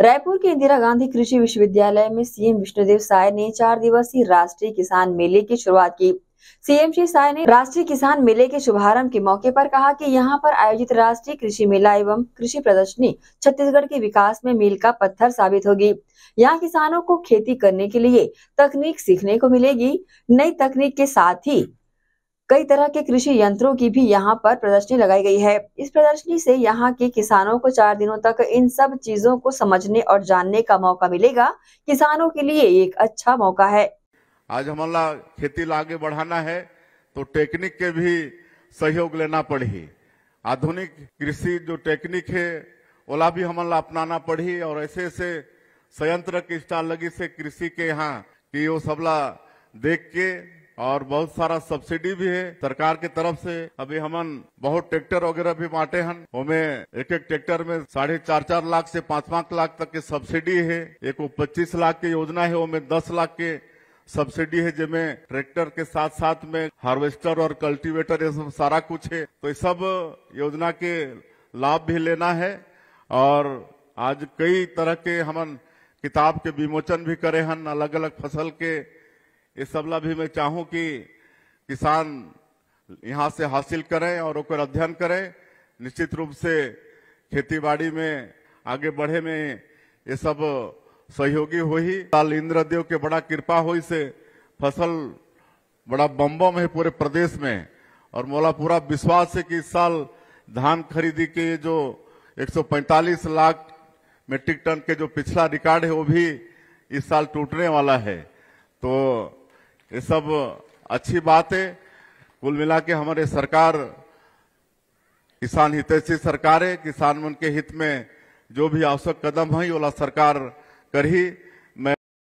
रायपुर के इंदिरा गांधी कृषि विश्वविद्यालय में सीएम विष्णुदेव साय ने चार दिवसीय राष्ट्रीय किसान मेले की शुरुआत की सीएम श्री साय ने राष्ट्रीय किसान मेले के शुभारंभ के मौके पर कहा कि यहां पर आयोजित राष्ट्रीय कृषि मेला एवं कृषि प्रदर्शनी छत्तीसगढ़ के विकास में मील का पत्थर साबित होगी यहां किसानों को खेती करने के लिए तकनीक सीखने को मिलेगी नई तकनीक के साथ ही कई तरह के कृषि यंत्रों की भी यहाँ पर प्रदर्शनी लगाई गई है इस प्रदर्शनी से यहाँ के किसानों को चार दिनों तक इन सब चीजों को समझने और जानने का मौका मिलेगा किसानों के लिए एक अच्छा मौका है आज हमारा खेती आगे बढ़ाना है तो टेक्निक के भी सहयोग लेना पड़ी आधुनिक कृषि जो टेक्निक है ओला भी हमारा अपनाना पड़ी और ऐसे ऐसे संयंत्र की स्टाल लगी से कृषि के यहाँ की वो सबला देख के और बहुत सारा सब्सिडी भी है सरकार के तरफ से अभी हमन बहुत ट्रैक्टर वगैरह भी बांटे हैं हमें एक एक ट्रैक्टर में साढ़े चार चार लाख से पांच पांच लाख तक की सब्सिडी है एक वो पच्चीस लाख की योजना है उनमें दस लाख के सब्सिडी है जिसमें ट्रैक्टर के साथ साथ में हार्वेस्टर और कल्टीवेटर ये सब सारा कुछ है तो ये सब योजना के लाभ भी लेना है और आज कई तरह के हम किताब के विमोचन भी करे हैं अलग अलग फसल के ये सबला भी मैं चाहूँ कि किसान यहाँ से हासिल करें और ओकर अध्ययन करें निश्चित रूप से खेतीबाड़ी में आगे बढ़े में ये सब सहयोगी हो ही इंद्रदेव के बड़ा कृपा हो से फसल बड़ा बम्बम है पूरे प्रदेश में और मोला पूरा विश्वास है कि इस साल धान खरीदी के जो 145 लाख मेट्रिक टन के जो पिछला रिकॉर्ड है वो भी इस साल टूटने वाला है तो ये सब अच्छी बात है कुल मिला के हमारे सरकार किसान हितैषी सरकार है किसान उनके हित में जो भी आवश्यक कदम है वो सरकार करी